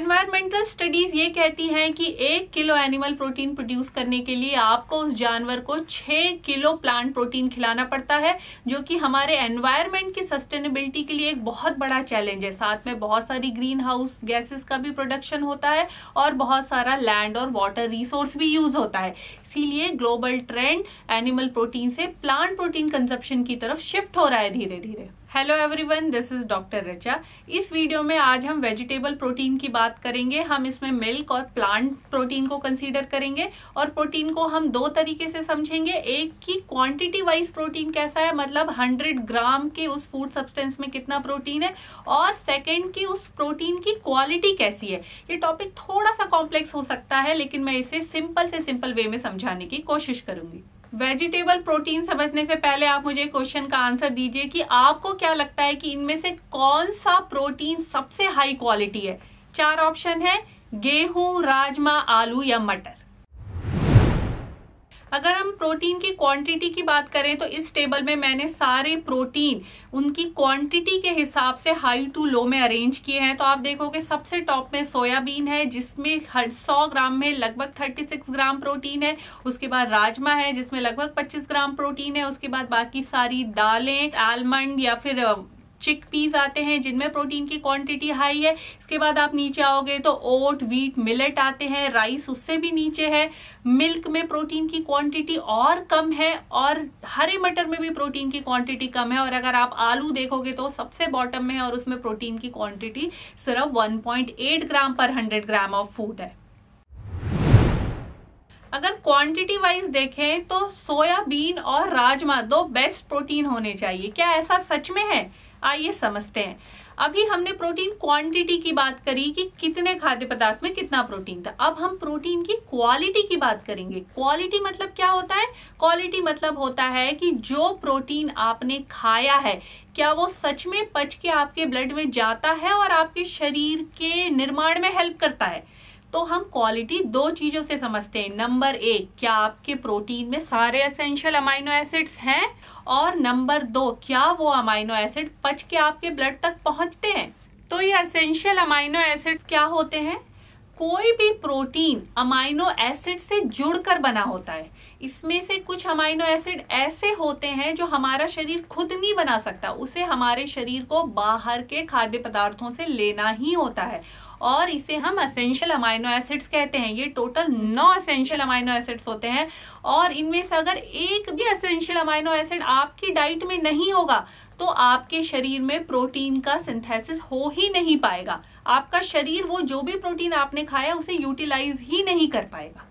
environmental studies ये कहती हैं कि एक किलो एनिमल प्रोटीन प्रोड्यूस करने के लिए आपको उस जानवर को छह किलो प्लांट प्रोटीन खिलाना पड़ता है जो कि हमारे एनवायरमेंट की सस्टेनेबिलिटी के लिए एक बहुत बड़ा चैलेंज है साथ में बहुत सारी ग्रीन हाउस गैसेस का भी प्रोडक्शन होता है और बहुत सारा लैंड और वाटर रिसोर्स भी यूज होता है इसीलिए ग्लोबल ट्रेंड एनिमल प्रोटीन से प्लांट प्रोटीन कंजप्शन की तरफ शिफ्ट हो रहा है धीरे धीरे hello everyone this is doctor Racha इस वीडियो में आज हम वेजिटेबल प्रोटीन की बात करेंगे हम इसमें मिल्क और प्लांट प्रोटीन को कंसीडर करेंगे और प्रोटीन को हम दो तरीके से समझेंगे एक की क्वांटिटी वाइज प्रोटीन कैसा है मतलब 100 ग्राम के उस फूड सब्सटेंस में कितना प्रोटीन है और सेकेंड की उस प्रोटीन की क्वालिटी कैसी है ये टॉपिक थोड़ा सा कॉम्प्लेक्स हो सकता है लेकिन मैं इसे सिंपल से सिंपल वे में समझ समझाने की कोशिश करूंगी वेजिटेबल प्रोटीन समझने से पहले आप मुझे क्वेश्चन का आंसर दीजिए कि आपको क्या लगता है कि इनमें से कौन सा प्रोटीन सबसे हाई क्वालिटी है चार ऑप्शन है गेहूं राजमा आलू या मटर अगर हम प्रोटीन की क्वांटिटी की बात करें तो इस टेबल में मैंने सारे प्रोटीन उनकी क्वांटिटी के हिसाब से हाई टू लो में अरेंज किए हैं तो आप देखोगे सबसे टॉप में सोयाबीन है जिसमें हर सौ ग्राम में लगभग थर्टी सिक्स ग्राम प्रोटीन है उसके बाद राजमा है जिसमें लगभग पच्चीस ग्राम प्रोटीन है उसके बाद बाकी सारी दालें आलमंड या फिर चिक पीस आते हैं जिनमें प्रोटीन की क्वांटिटी हाई है इसके बाद आप नीचे आओगे तो ओट व्हीट मिलेट आते हैं राइस उससे भी नीचे है मिल्क में प्रोटीन की क्वांटिटी और कम है और हरे मटर में भी प्रोटीन की क्वांटिटी कम है और अगर आप आलू देखोगे तो सबसे बॉटम में है और उसमें प्रोटीन की क्वांटिटी सिर्फ 1.8 ग्राम पर 100 ग्राम ऑफ फूड है अगर क्वांटिटी वाइज देखें तो सोयाबीन और राजमा दो बेस्ट प्रोटीन होने चाहिए क्या ऐसा सच में है आइए समझते हैं अभी हमने प्रोटीन क्वांटिटी की बात करी कि कितने खाद्य पदार्थ में कितना प्रोटीन था अब हम प्रोटीन की क्वालिटी की बात करेंगे क्वालिटी मतलब क्या होता है क्वालिटी मतलब होता है कि जो प्रोटीन आपने खाया है क्या वो सच में पच के आपके ब्लड में जाता है और आपके शरीर के निर्माण में हेल्प करता है तो हम क्वालिटी दो चीजों से समझते हैं नंबर एक क्या आपके प्रोटीन में सारे एसेंशियल अमाइनो एसिड्स हैं और नंबर दो क्या वो अमाइनो एसिड पच के आपके ब्लड तक पहुंचते हैं तो ये असेंशियल अमाइनो एसिड्स क्या होते हैं कोई भी प्रोटीन अमाइनो एसिड से जुड़कर बना होता है इसमें से कुछ अमाइनो एसिड ऐसे होते हैं जो हमारा शरीर खुद नहीं बना सकता उसे हमारे शरीर को बाहर के खाद्य पदार्थों से लेना ही होता है और इसे हम असेंशियल अमाइनो एसिड्स कहते हैं ये टोटल नौ असेंशियल अमाइनो एसिड्स होते हैं और इनमें से अगर एक भी असेंशियल अमाइनो एसिड आपकी डाइट में नहीं होगा तो आपके शरीर में प्रोटीन का सिंथेसिस हो ही नहीं पाएगा आपका शरीर वो जो भी प्रोटीन आपने खाया उसे यूटिलाइज ही नहीं कर पाएगा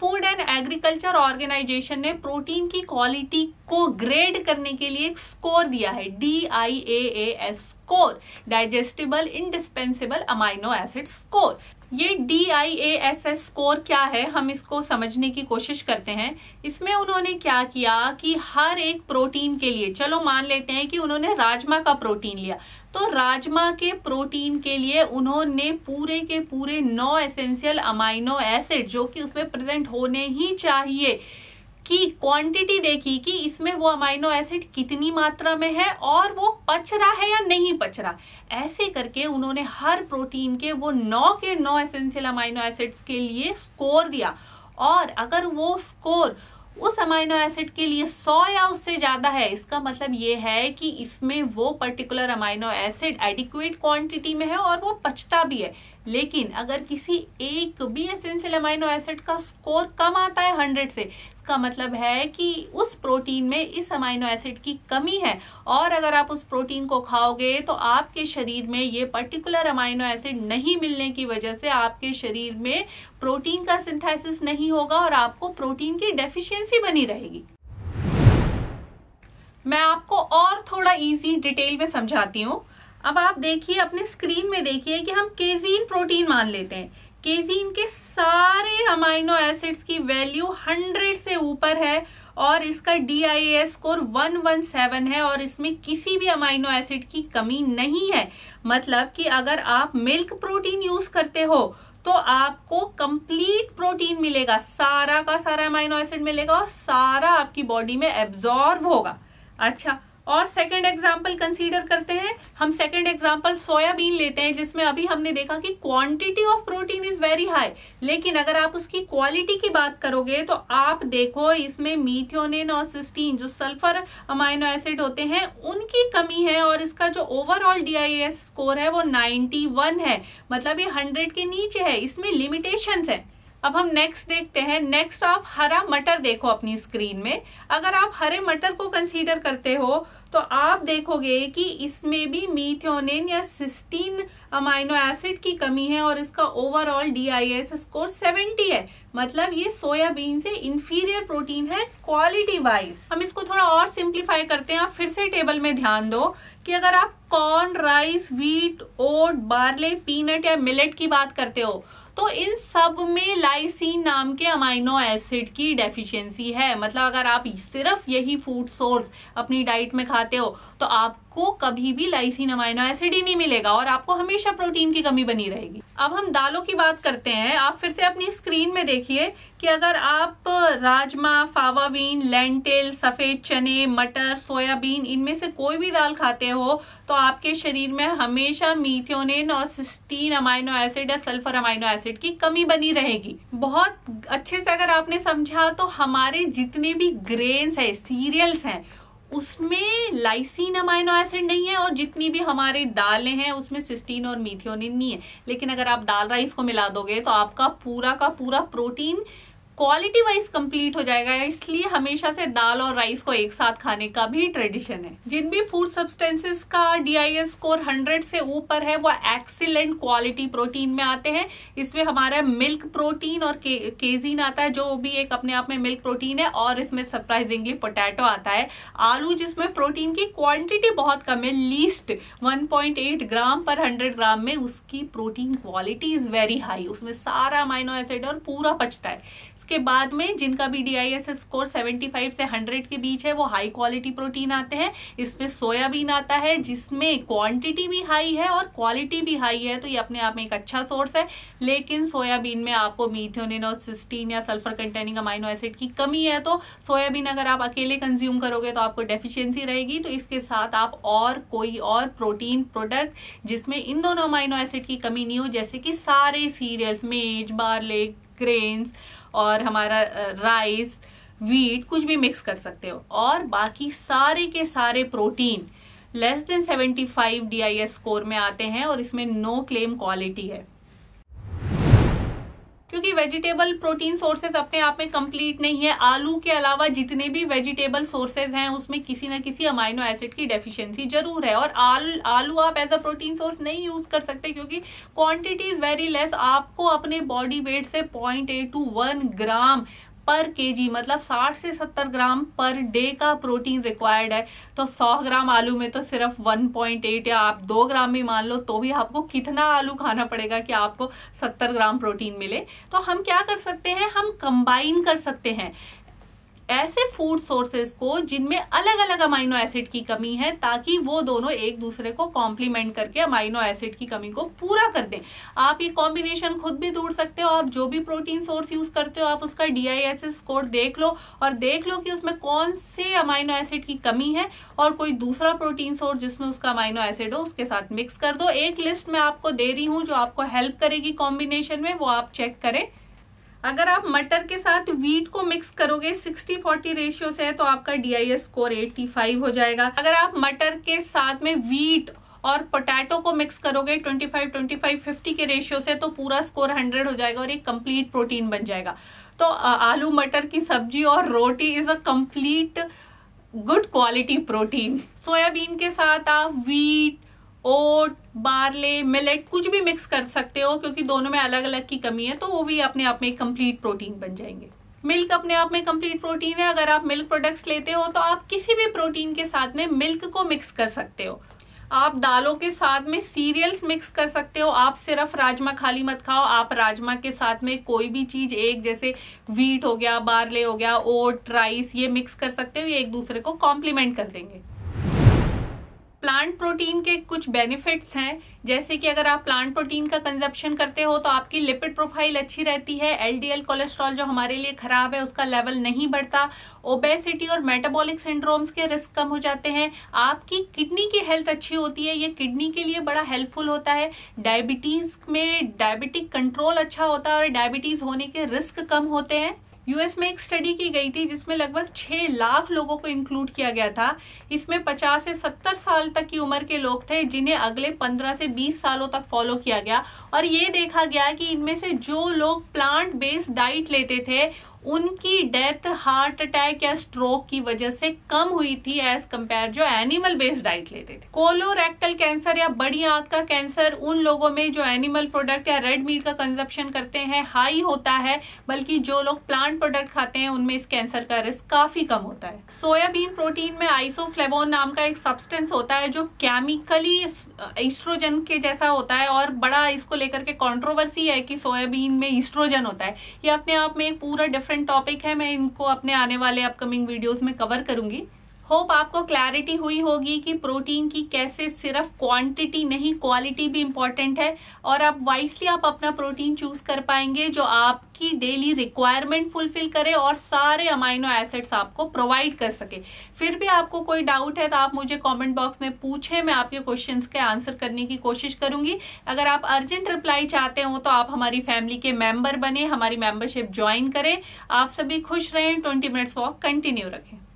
फूड एंड एग्रीकल्चर ऑर्गेनाइजेशन ने प्रोटीन की क्वालिटी को ग्रेड करने के लिए एक स्कोर दिया है D I A S score digestible indispensable amino acid score ये D I A S S score क्या है हम इसको समझने की कोशिश करते हैं इसमें उन्होंने क्या किया कि हर एक प्रोटीन के लिए चलो मान लेते हैं कि उन्होंने राजमा का प्रोटीन लिया तो राजमा के प्रोटीन के लिए उन्होंने पूरे के पूरे नौ एसेंशियल अमाइनो एसिड जो कि उसमें प्रेजेंट होने ही चाहिए की क्वांटिटी देखी कि इसमें वो अमाइनो एसिड कितनी मात्रा में है और वो पच रहा है या नहीं पच रहा ऐसे करके उन्होंने हर प्रोटीन के वो नौ के नौ एसेंशियल अमाइनो एसिड्स के लिए स्कोर दिया और अगर वो स्कोर उस अमाइनो एसिड के लिए 100 या उससे ज़्यादा है इसका मतलब ये है कि इसमें वो particular amino acid adequate quantity में है और वो पचता भी है लेकिन अगर किसी एक भी एसेंशियल अमाइनो एसिड का स्कोर कम आता है हंड्रेड से इसका मतलब है कि उस प्रोटीन में इस अमाइनो एसिड की कमी है और अगर आप उस प्रोटीन को खाओगे तो आपके शरीर में ये पर्टिकुलर अमाइनो एसिड नहीं मिलने की वजह से आपके शरीर में प्रोटीन का सिंथेसिस नहीं होगा और आपको प्रोटीन की डेफिशिएंसी बनी रहेगी मैं आपको और थोड़ा इजी डिटेल में समझाती हूँ अब आप देखिए अपने स्क्रीन में देखिए कि हम केजीन प्रोटीन मान लेते हैं केजीन के सारे अमाइनो एसिड्स की वैल्यू 100 से ऊपर है और इसका डी आई स्कोर 117 है और इसमें किसी भी अमाइनो एसिड की कमी नहीं है मतलब कि अगर आप मिल्क प्रोटीन यूज करते हो तो आपको कंप्लीट प्रोटीन मिलेगा सारा का सारा अमाइनो एसिड मिलेगा और सारा आपकी बॉडी में एब्जॉर्व होगा अच्छा और सेकंड एग्जांपल कंसीडर करते हैं हम सेकंड एग्जांपल सोयाबीन लेते हैं जिसमें अभी हमने देखा कि quantity of protein is very high लेकिन अगर आप उसकी क्वालिटी की बात करोगे तो आप देखो इसमें मीथियोनिन और सिस्टीन जो सल्फर अमाइनो एसिड होते हैं उनकी कमी है और इसका जो ओवरऑल डी स्कोर है वो नाइन्टी है मतलब ये हंड्रेड के नीचे है इसमें लिमिटेशन है अब हम नेक्स्ट देखते हैं नेक्स्ट आप हरा मटर देखो अपनी स्क्रीन में अगर आप हरे मटर को कंसीडर करते हो तो आप देखोगे कि इसमें भी मीथियोनिन या सिस्टीन अमाइनो एसिड की कमी है और इसका ओवरऑल डीआईएस स्कोर 70 है मतलब ये सोयाबीन से इंफीरियर प्रोटीन है क्वालिटी वाइज हम इसको थोड़ा और सिंप्लीफाई करते हैं आप फिर से टेबल में ध्यान दो कि अगर आप corn rice wheat oat barley peanut या मिलेट की बात करते हो तो इन सब में लाइसिन नाम के अमाइनो एसिड की डेफिशिएंसी है मतलब अगर आप सिर्फ यही फूड सोर्स अपनी डाइट में खाते हो तो आप आपको कभी भी लाइसिन अमाइनो एसिड ही नहीं मिलेगा और आपको हमेशा प्रोटीन की कमी बनी रहेगी अब हम दालों की बात करते हैं आप फिर से अपनी स्क्रीन में देखिए कि अगर आप राजमा फावाबीन लेंटिल सफेद चने मटर सोयाबीन इनमें से कोई भी दाल खाते हो तो आपके शरीर में हमेशा मीथियोनिन और सिस्टीन अमाइनो एसिड या सल्फर अमाइनो एसिड की कमी बनी रहेगी बहुत अच्छे से अगर आपने समझा तो हमारे जितने भी ग्रेन्स है सीरियल्स हैं उसमें लाइसिन अमाइनो एसिड नहीं है और जितनी भी हमारे दालें हैं उसमें सिस्टीन और मीथियोनिन नहीं है लेकिन अगर आप दाल राइस को मिला दोगे तो आपका पूरा का पूरा प्रोटीन क्वालिटी वाइज कंप्लीट हो जाएगा इसलिए हमेशा से दाल और राइस को एक साथ खाने का भी ट्रेडिशन है जिन भी फूड सब्सटेंसेस का डीआईएस स्कोर 100 से ऊपर है वो एक्सीलेंट क्वालिटी प्रोटीन में आते हैं इसमें हमारा मिल्क प्रोटीन और के, केजीन आता है जो भी एक अपने आप में मिल्क प्रोटीन है और इसमें सरप्राइजिंगली पोटैटो आता है आलू जिसमें प्रोटीन की क्वान्टिटी बहुत कम है लीस्ट वन ग्राम पर हंड्रेड ग्राम में उसकी protein quality is very high उसमें सारा अमाइनो एसिड और पूरा पचता है इसके बाद में जिनका भी डी स्कोर 75 से 100 के बीच है वो हाई क्वालिटी प्रोटीन आते हैं इसमें सोयाबीन आता है जिसमें क्वांटिटी भी हाई है और क्वालिटी भी हाई है तो ये अपने आप में एक अच्छा सोर्स है लेकिन सोयाबीन में आपको मीथियोनिन और सिस्टीन या सल्फर कंटेनिंग अमाइनो एसिड की कमी है तो सोयाबीन अगर आप अकेले कंज्यूम करोगे तो आपको डेफिशिएंसी रहेगी तो इसके साथ आप और कोई और प्रोटीन प्रोडक्ट जिसमें इन दोनों अमाइनो एसिड की कमी नहीं हो जैसे कि सारे सीरियल्स मेज बार्लिक ग्रेन्स और हमारा राइस वीट कुछ भी मिक्स कर सकते हो और बाकी सारे के सारे protein less than 75 D score में आते हैं और इसमें नो क्लेम क्वालिटी है क्योंकि वेजिटेबल प्रोटीन सोर्सेज अपने आप में कंप्लीट नहीं है आलू के अलावा जितने भी वेजिटेबल सोर्सेज हैं उसमें किसी ना किसी अमाइनो एसिड की डेफिशिएंसी जरूर है और आल, आलू आप एज अ प्रोटीन सोर्स नहीं यूज कर सकते क्योंकि क्वांटिटी इज वेरी लेस आपको अपने बॉडी वेट से पॉइंट टू वन ग्राम पर केजी मतलब 60 से 70 ग्राम पर डे का प्रोटीन रिक्वायर्ड है तो 100 ग्राम आलू में तो सिर्फ 1.8 या आप 2 ग्राम भी मान लो तो भी आपको कितना आलू खाना पड़ेगा कि आपको 70 ग्राम प्रोटीन मिले तो हम क्या कर सकते हैं हम कंबाइन कर सकते हैं ऐसे फूड सोर्सेस को जिनमें अलग अलग अमाइनो एसिड की कमी है ताकि वो दोनों एक दूसरे को कॉम्प्लीमेंट करके अमाइनो एसिड की कमी को पूरा कर दें आप ये कॉम्बिनेशन खुद भी दूर सकते हो आप जो भी प्रोटीन सोर्स यूज करते हो आप उसका डी स्कोर देख लो और देख लो कि उसमें कौन से अमाइनो एसिड की कमी है और कोई दूसरा प्रोटीन सोर्स जिसमें उसका अमाइनो एसिड हो उसके साथ मिक्स कर दो एक लिस्ट मैं आपको दे रही हूँ जो आपको हेल्प करेगी कॉम्बिनेशन में वो आप चेक करें अगर आप मटर के साथ वीट को मिक्स करोगे 60 40 रेशियो से तो आपका एस स्कोर 85 हो जाएगा अगर आप मटर के साथ में वीट और पोटैटो को मिक्स करोगे 25 25 50 के रेशियो से तो पूरा स्कोर 100 हो जाएगा और एक कंप्लीट प्रोटीन बन जाएगा तो आलू मटर की सब्जी और रोटी is a complete good quality protein soybean के साथ आप वीट ओट बारले मिलेट कुछ भी मिक्स कर सकते हो क्योंकि दोनों में अलग अलग की कमी है तो वो भी अपने आप में एक कंप्लीट प्रोटीन बन जाएंगे मिल्क अपने आप में कंप्लीट प्रोटीन है अगर आप मिल्क प्रोडक्ट्स लेते हो तो आप किसी भी प्रोटीन के साथ में मिल्क को मिक्स कर सकते हो आप दालों के साथ में सीरियल्स मिक्स कर सकते हो आप सिर्फ राजमा खाली मत खाओ आप राजमा के साथ में कोई भी चीज एक जैसे वीट हो गया बारले हो गया ओट राइस ये मिक्स कर सकते हो ये एक दूसरे को कॉम्प्लीमेंट कर देंगे प्लांट प्रोटीन के कुछ बेनिफिट्स हैं जैसे कि अगर आप प्लांट प्रोटीन का कंजप्शन करते हो तो आपकी लिपिड प्रोफाइल अच्छी रहती है एलडीएल कोलेस्ट्रॉल जो हमारे लिए खराब है उसका लेवल नहीं बढ़ता ओबेसिटी और मेटाबॉलिक सिंड्रोम्स के रिस्क कम हो जाते हैं आपकी किडनी की हेल्थ अच्छी होती है ये किडनी के लिए बड़ा हेल्पफुल होता है डायबिटीज़ में डायबिटिक कंट्रोल अच्छा होता है और डायबिटीज़ होने के रिस्क कम होते हैं यूएस में एक स्टडी की गई थी जिसमें लगभग 6 लाख लोगों को इंक्लूड किया गया था इसमें पचास से सत्तर साल तक की उम्र के लोग थे जिन्हें अगले पंद्रह से बीस सालों तक फॉलो किया गया और ये देखा गया कि इनमें से जो लोग प्लांट बेस्ड डाइट लेते थे उनकी डेथ हार्ट अटैक या स्ट्रोक की वजह से कम हुई थी एज कंपेयर जो एनिमल बेस्ड डाइट लेते थे कोलोरेक्टल कैंसर या बड़ी आंत का कैंसर उन लोगों में जो एनिमल प्रोडक्ट या रेड मीट का कंजप्शन करते हैं हाई होता है बल्कि जो लोग प्लांट प्रोडक्ट खाते हैं उनमें इस कैंसर का रिस्क काफी कम होता है सोयाबीन प्रोटीन में आइसोफ्लेवोन नाम का एक सब्सटेंस होता है जो केमिकली ईस्ट्रोजन uh, के जैसा होता है और बड़ा इसको लेकर के कॉन्ट्रोवर्सी है कि सोयाबीन में ईस्ट्रोजन होता है यह अपने आप में एक पूरा डिफरेंट इंपॉर्टेंट टॉपिक है मैं इनको अपने आने वाले अपकमिंग वीडियोस में कवर करूंगी होप आपको क्लैरिटी हुई होगी कि प्रोटीन की कैसे सिर्फ क्वांटिटी नहीं क्वालिटी भी इम्पॉर्टेंट है और आप वाइसली आप अपना प्रोटीन चूज कर पाएंगे जो आपकी डेली रिक्वायरमेंट फुलफिल करे और सारे अमाइनो एसिड्स आपको प्रोवाइड कर सके फिर भी आपको कोई डाउट है तो आप मुझे कमेंट बॉक्स में पूछें मैं आपके क्वेश्चन के आंसर करने की कोशिश करूंगी अगर आप अर्जेंट रिप्लाई चाहते हो तो आप हमारी फैमिली के मेम्बर बने हमारी मेम्बरशिप ज्वाइन करें आप सभी खुश रहें ट्वेंटी मिनट्स वॉक कंटिन्यू रखें